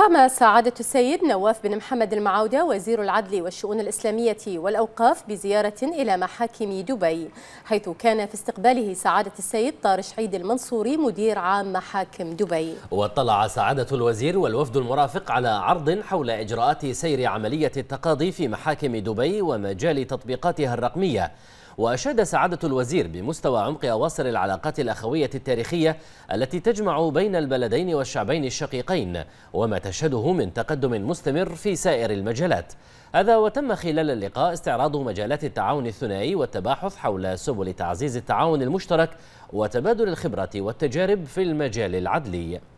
قام سعادة السيد نواف بن محمد المعودة وزير العدل والشؤون الإسلامية والأوقاف بزيارة إلى محاكم دبي حيث كان في استقباله سعادة السيد طارش عيد المنصوري مدير عام محاكم دبي واطلع سعادة الوزير والوفد المرافق على عرض حول إجراءات سير عملية التقاضي في محاكم دبي ومجال تطبيقاتها الرقمية وأشاد سعادة الوزير بمستوى عمق أواصر العلاقات الأخوية التاريخية التي تجمع بين البلدين والشعبين الشقيقين وما تشهده من تقدم مستمر في سائر المجالات هذا وتم خلال اللقاء استعراض مجالات التعاون الثنائي والتباحث حول سبل تعزيز التعاون المشترك وتبادل الخبرة والتجارب في المجال العدلي